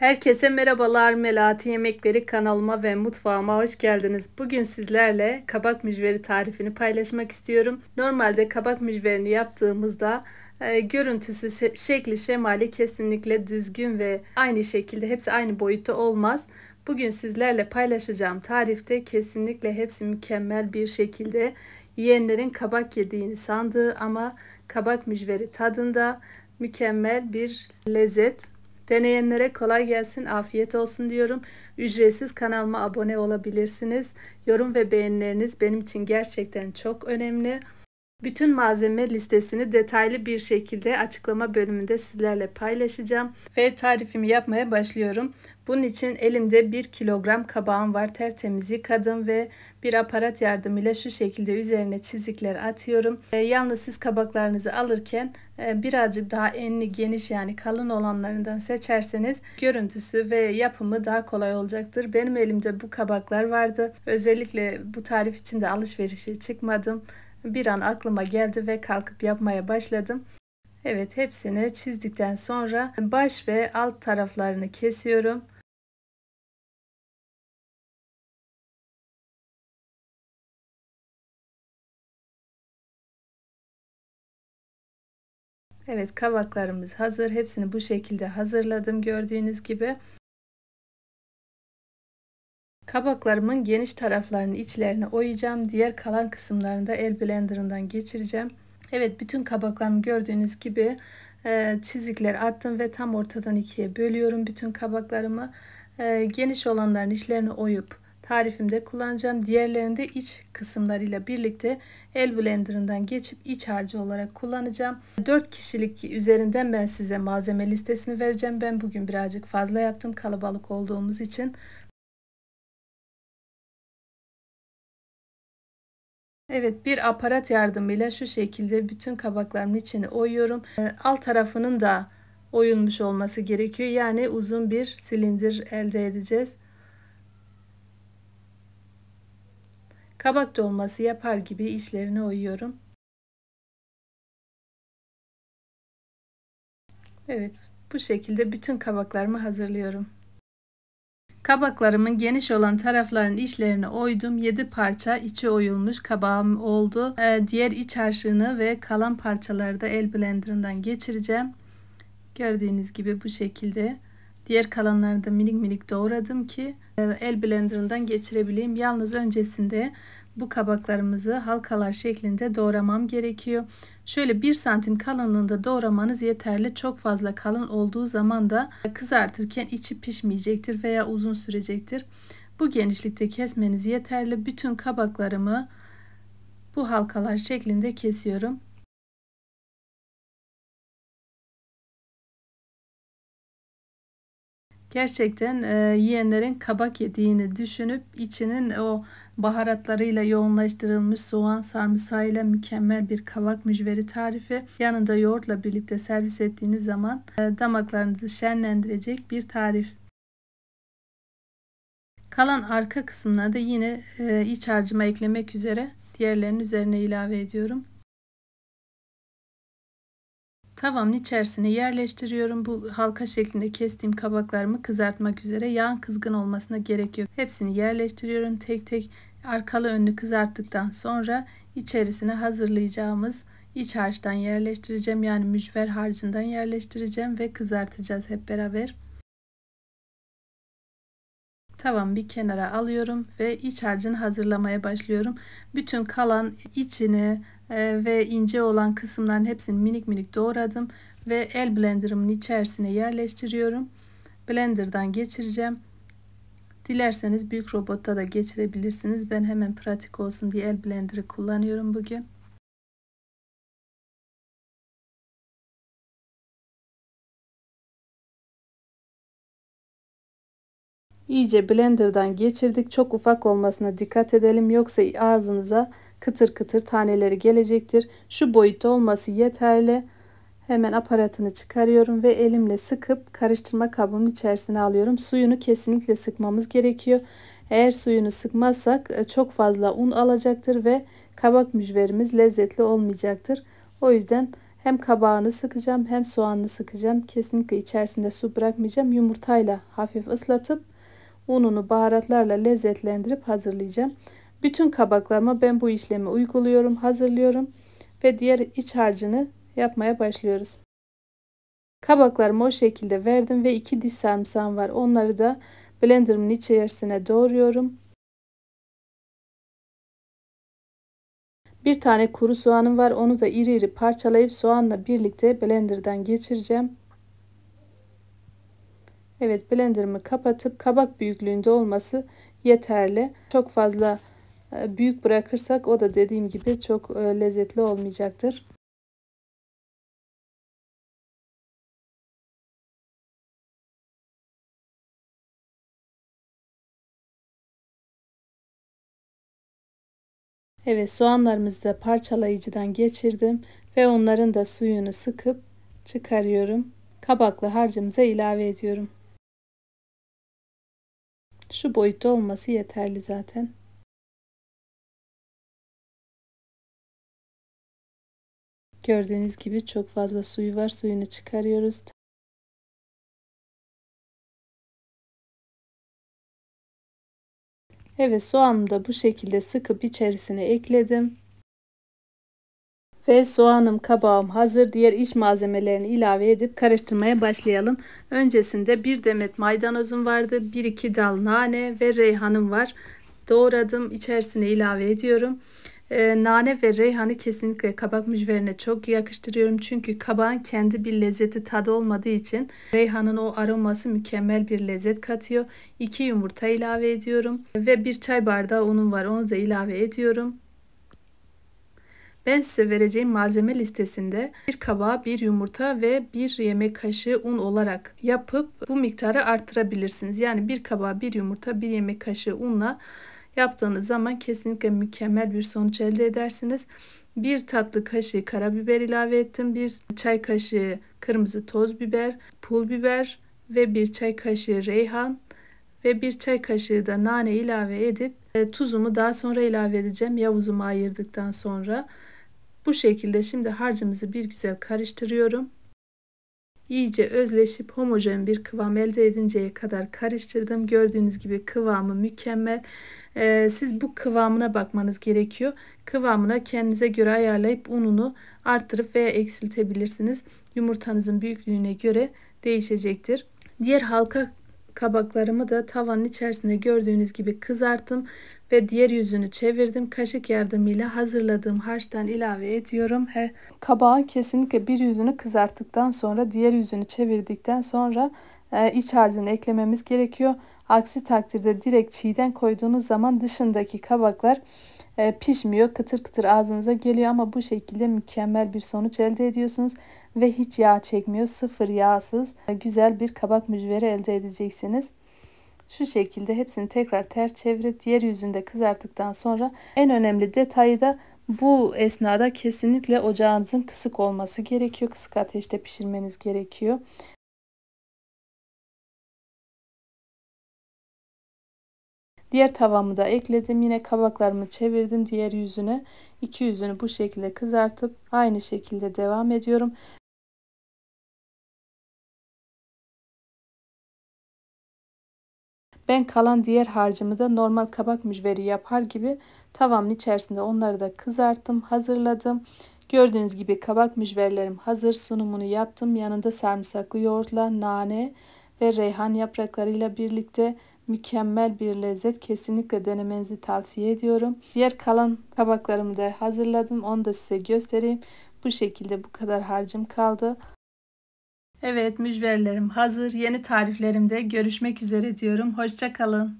Herkese merhabalar Melati Yemekleri kanalıma ve mutfağıma hoş geldiniz. Bugün sizlerle kabak mücveri tarifini paylaşmak istiyorum. Normalde kabak mücverini yaptığımızda e, görüntüsü, şekli, şemali kesinlikle düzgün ve aynı şekilde hepsi aynı boyutta olmaz. Bugün sizlerle paylaşacağım tarifte kesinlikle hepsi mükemmel bir şekilde yiyenlerin kabak yediğini sandığı ama kabak mücveri tadında mükemmel bir lezzet Deneyenlere kolay gelsin, afiyet olsun diyorum. Ücretsiz kanalıma abone olabilirsiniz. Yorum ve beğenileriniz benim için gerçekten çok önemli. Bütün malzeme listesini detaylı bir şekilde açıklama bölümünde sizlerle paylaşacağım ve tarifimi yapmaya başlıyorum. Bunun için elimde 1 kilogram kabağım var. Tertemiz yıkadım ve bir aparat yardımıyla şu şekilde üzerine çizikler atıyorum. E, yalnız siz kabaklarınızı alırken e, birazcık daha enli geniş yani kalın olanlarından seçerseniz görüntüsü ve yapımı daha kolay olacaktır. Benim elimde bu kabaklar vardı. Özellikle bu tarif için de alışverişe çıkmadım bir an aklıma geldi ve kalkıp yapmaya başladım. Evet hepsini çizdikten sonra baş ve alt taraflarını kesiyorum. Evet kavaklarımız hazır. Hepsini bu şekilde hazırladım gördüğünüz gibi. Kabaklarımın geniş taraflarının içlerine oyacağım. Diğer kalan kısımlarını da el blenderından geçireceğim. Evet bütün kabaklarımı gördüğünüz gibi e, çizikler attım ve tam ortadan ikiye bölüyorum bütün kabaklarımı. E, geniş olanların içlerini oyup tarifimde kullanacağım. Diğerlerini de iç kısımlarıyla birlikte el blenderından geçip iç harcı olarak kullanacağım. 4 kişilik üzerinden ben size malzeme listesini vereceğim. Ben bugün birazcık fazla yaptım kalabalık olduğumuz için. Evet bir aparat yardımıyla şu şekilde bütün kabaklarımın içini oyuyorum. Ee, alt tarafının da oyulmuş olması gerekiyor. Yani uzun bir silindir elde edeceğiz. Kabak dolması yapar gibi işlerini oyuyorum. Evet bu şekilde bütün kabaklarımı hazırlıyorum. Kabaklarımın geniş olan taraflarının içlerini oydum. 7 parça içi oyulmuş kabağım oldu. Ee, diğer iç harçlığını ve kalan parçaları da el blenderından geçireceğim. Gördüğünüz gibi bu şekilde. Diğer kalanlarını da minik minik doğradım ki e, el blenderından geçirebileyim. Yalnız öncesinde bu kabaklarımızı halkalar şeklinde doğramam gerekiyor. Şöyle 1 santim kalınlığında doğramanız yeterli. Çok fazla kalın olduğu zaman da kızartırken içi pişmeyecektir veya uzun sürecektir. Bu genişlikte kesmeniz yeterli. Bütün kabaklarımı bu halkalar şeklinde kesiyorum. Gerçekten e, yiyenlerin kabak yediğini düşünüp içinin o baharatlarıyla yoğunlaştırılmış soğan sarımsağıyla mükemmel bir kabak mücveri tarifi yanında yoğurtla birlikte servis ettiğiniz zaman e, damaklarınızı şenlendirecek bir tarif. Kalan arka kısımlarda yine e, iç harcıma eklemek üzere diğerlerinin üzerine ilave ediyorum. Tavamın içerisine yerleştiriyorum. Bu halka şeklinde kestiğim kabaklarımı kızartmak üzere. Yağın kızgın olmasına gerek yok. Hepsini yerleştiriyorum. Tek tek arkalı önlü kızarttıktan sonra içerisine hazırlayacağımız iç harçtan yerleştireceğim. Yani mücver harcından yerleştireceğim ve kızartacağız hep beraber. Tavam bir kenara alıyorum ve iç harcını hazırlamaya başlıyorum. Bütün kalan içini, ee, ve ince olan kısımların hepsini minik minik doğradım ve el blenderımın içerisine yerleştiriyorum. Blender'dan geçireceğim. Dilerseniz büyük robotta da geçirebilirsiniz. Ben hemen pratik olsun diye el blender'ı kullanıyorum bugün. İyice blenderdan geçirdik. Çok ufak olmasına dikkat edelim. Yoksa ağzınıza Kıtır kıtır taneleri gelecektir. Şu boyutta olması yeterli. Hemen aparatını çıkarıyorum ve elimle sıkıp karıştırma kabımın içerisine alıyorum. Suyunu kesinlikle sıkmamız gerekiyor. Eğer suyunu sıkmazsak e, çok fazla un alacaktır ve kabak mücverimiz lezzetli olmayacaktır. O yüzden hem kabağını sıkacağım hem soğanını sıkacağım. Kesinlikle içerisinde su bırakmayacağım. Yumurtayla hafif ıslatıp ununu baharatlarla lezzetlendirip hazırlayacağım. Bütün kabaklarıma ben bu işlemi uyguluyorum, hazırlıyorum ve diğer iç harcını yapmaya başlıyoruz. Kabaklarımı o şekilde verdim ve iki diş sarımsağım var. Onları da blenderımın içerisine doğruyorum. Bir tane kuru soğanım var. Onu da iri iri parçalayıp soğanla birlikte blenderdan geçireceğim. Evet blenderımı kapatıp kabak büyüklüğünde olması yeterli. Çok fazla e, büyük bırakırsak o da dediğim gibi çok e, lezzetli olmayacaktır. Evet soğanlarımızı da parçalayıcıdan geçirdim ve onların da suyunu sıkıp çıkarıyorum. Kabaklı harcımıza ilave ediyorum. Şu boyutta olması yeterli zaten. Gördüğünüz gibi çok fazla suyu var. Suyunu çıkarıyoruz. Evet soğanımı da bu şekilde sıkıp içerisine ekledim. Ve soğanım kabağım hazır. Diğer iç malzemelerini ilave edip karıştırmaya başlayalım. Öncesinde bir demet maydanozum vardı. bir iki dal nane ve reyhanım var. Doğradım. İçerisine ilave ediyorum. Ee, nane ve reyhanı kesinlikle kabak mücverine çok yakıştırıyorum. Çünkü kabağın kendi bir lezzeti tadı olmadığı için reyhanın o aroması mükemmel bir lezzet katıyor. 2 yumurta ilave ediyorum ve bir çay bardağı unum var onu da ilave ediyorum. Ben size vereceğim malzeme listesinde bir kabağa bir yumurta ve bir yemek kaşığı un olarak yapıp bu miktarı arttırabilirsiniz. Yani bir kabağa bir yumurta bir yemek kaşığı unla Yaptığınız zaman kesinlikle mükemmel bir sonuç elde edersiniz. Bir tatlı kaşığı karabiber ilave ettim. Bir çay kaşığı kırmızı toz biber, pul biber ve bir çay kaşığı reyhan ve bir çay kaşığı da nane ilave edip e, tuzumu daha sonra ilave edeceğim. Yavuzumu ayırdıktan sonra bu şekilde şimdi harcımızı bir güzel karıştırıyorum. İyice özleşip homojen bir kıvam elde edinceye kadar karıştırdım. Gördüğünüz gibi kıvamı mükemmel. Ee, siz bu kıvamına bakmanız gerekiyor. Kıvamına kendinize göre ayarlayıp ununu arttırıp veya eksiltebilirsiniz. Yumurtanızın büyüklüğüne göre değişecektir. Diğer halka Kabaklarımı da tavanın içerisinde gördüğünüz gibi kızarttım ve diğer yüzünü çevirdim. Kaşık yardımıyla hazırladığım harçtan ilave ediyorum. Her kabağın kesinlikle bir yüzünü kızarttıktan sonra diğer yüzünü çevirdikten sonra e, iç harcını eklememiz gerekiyor. Aksi takdirde direkt çiğden koyduğunuz zaman dışındaki kabaklar e, pişmiyor. Kıtır kıtır ağzınıza geliyor ama bu şekilde mükemmel bir sonuç elde ediyorsunuz. Ve hiç yağ çekmiyor. Sıfır yağsız e, güzel bir kabak mücveri elde edeceksiniz. Şu şekilde hepsini tekrar ters çevirip diğer yüzünde kızarttıktan sonra en önemli detayı da bu esnada kesinlikle ocağınızın kısık olması gerekiyor. Kısık ateşte pişirmeniz gerekiyor. Diğer tavamı da ekledim. Yine kabaklarımı çevirdim diğer yüzüne. iki yüzünü bu şekilde kızartıp aynı şekilde devam ediyorum. Ben kalan diğer harcımı da normal kabak mücveri yapar gibi tavamın içerisinde onları da kızarttım, hazırladım. Gördüğünüz gibi kabak mücverlerim hazır sunumunu yaptım. Yanında sarımsaklı yoğurtla, nane ve reyhan yapraklarıyla birlikte birlikte mükemmel bir lezzet. Kesinlikle denemenizi tavsiye ediyorum. Diğer kalan kabaklarımı da hazırladım. Onu da size göstereyim. Bu şekilde bu kadar harcım kaldı. Evet mücverlerim hazır. Yeni tariflerimde görüşmek üzere diyorum. Hoşçakalın.